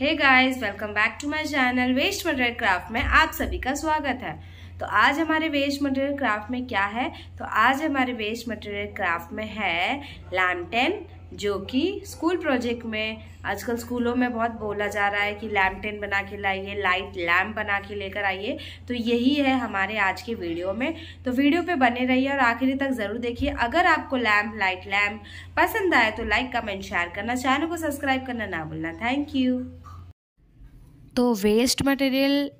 hey guys welcome back to my channel waste material craft में आप सभी का स्वागत है तो आज हमारे वेस्ट मटेरियल क्राफ्ट में क्या है तो आज हमारे वेस्ट मटेरियल क्राफ्ट में है लैमटेन जो कि स्कूल प्रोजेक्ट में आजकल स्कूलों में बहुत बोला जा रहा है कि लैम्पटेन बना के लाइए लाइट लैम्प बना के लेकर आइए तो यही है हमारे आज के वीडियो में तो वीडियो पे बने रहिए और आखिरी तक ज़रूर देखिए अगर आपको लैम्प लाइट लैम्प पसंद आए तो लाइक कमेंट शेयर करना चैनल को सब्सक्राइब करना ना भूलना थैंक यू तो वेस्ट मटेरियल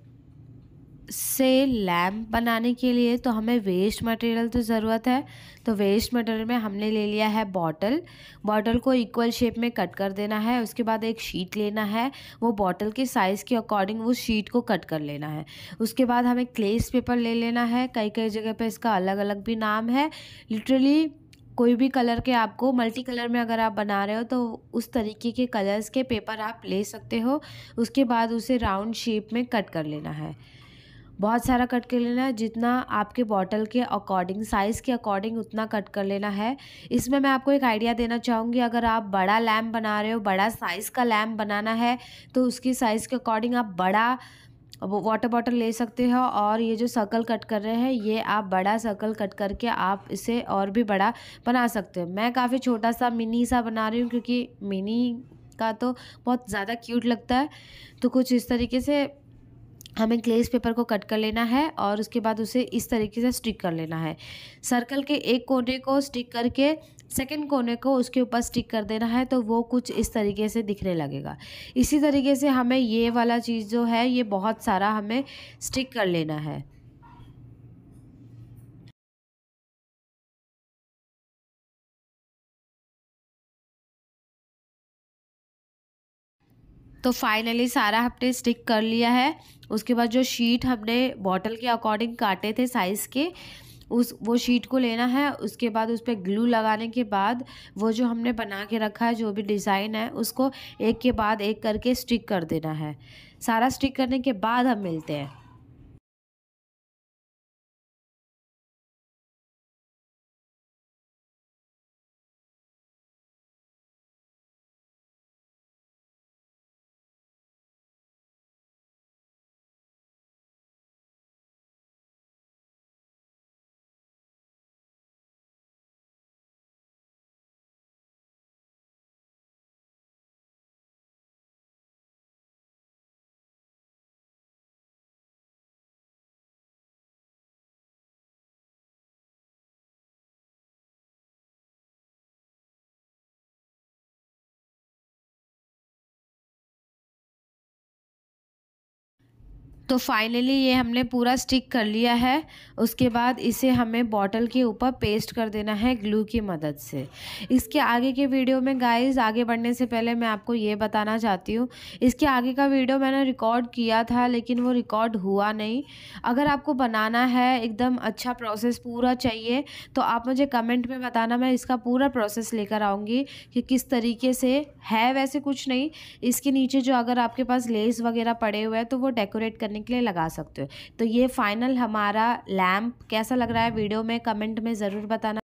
से लैम्प बनाने के लिए तो हमें वेस्ट मटेरियल तो ज़रूरत है तो वेस्ट मटेरियल में हमने ले लिया है बॉटल बॉटल को इक्वल शेप में कट कर देना है उसके बाद एक शीट लेना है वो बॉटल के साइज़ के अकॉर्डिंग वो शीट को कट कर लेना है उसके बाद हमें क्लेस पेपर ले लेना है कई कई जगह पे इसका अलग अलग भी नाम है लिटरली कोई भी कलर के आपको मल्टी कलर में अगर आप बना रहे हो तो उस तरीके के कलर्स के पेपर आप ले सकते हो उसके बाद उसे राउंड शेप में कट कर लेना है बहुत सारा कट कर लेना है जितना आपके बॉटल के अकॉर्डिंग साइज़ के अकॉर्डिंग उतना कट कर लेना है इसमें मैं आपको एक आइडिया देना चाहूँगी अगर आप बड़ा लैम्प बना रहे हो बड़ा साइज़ का लैम्प बनाना है तो उसकी साइज़ के अकॉर्डिंग आप बड़ा वाटर बॉटल ले सकते हो और ये जो सर्कल कट कर रहे हैं ये आप बड़ा सर्कल कट करके आप इसे और भी बड़ा बना सकते हो मैं काफ़ी छोटा सा मिनी सा बना रही हूँ क्योंकि मिनी का तो बहुत ज़्यादा क्यूट लगता है तो कुछ इस तरीके से हमें ग्लेस पेपर को कट कर लेना है और उसके बाद उसे इस तरीके से स्टिक कर लेना है सर्कल के एक कोने को स्टिक करके सेकेंड कोने को उसके ऊपर स्टिक कर देना है तो वो कुछ इस तरीके से दिखने लगेगा इसी तरीके से हमें ये वाला चीज़ जो है ये बहुत सारा हमें स्टिक कर लेना है तो फाइनली सारा हमने स्टिक कर लिया है उसके बाद जो शीट हमने बॉटल के अकॉर्डिंग काटे थे साइज़ के उस वो शीट को लेना है उसके बाद उस पर ग्लू लगाने के बाद वो जो हमने बना के रखा है जो भी डिज़ाइन है उसको एक के बाद एक करके स्टिक कर देना है सारा स्टिक करने के बाद हम मिलते हैं तो फाइनली ये हमने पूरा स्टिक कर लिया है उसके बाद इसे हमें बॉटल के ऊपर पेस्ट कर देना है ग्लू की मदद से इसके आगे के वीडियो में गाइस आगे बढ़ने से पहले मैं आपको ये बताना चाहती हूँ इसके आगे का वीडियो मैंने रिकॉर्ड किया था लेकिन वो रिकॉर्ड हुआ नहीं अगर आपको बनाना है एकदम अच्छा प्रोसेस पूरा चाहिए तो आप मुझे कमेंट में बताना मैं इसका पूरा प्रोसेस लेकर आऊँगी कि किस तरीके से है वैसे कुछ नहीं इसके नीचे जो अगर आपके पास लेस वगैरह पड़े हुए हैं तो वो डेकोरेट करने करने के लिए लगा सकते हो तो ये फाइनल हमारा लैम्प कैसा लग रहा है वीडियो में कमेंट में ज़रूर बताना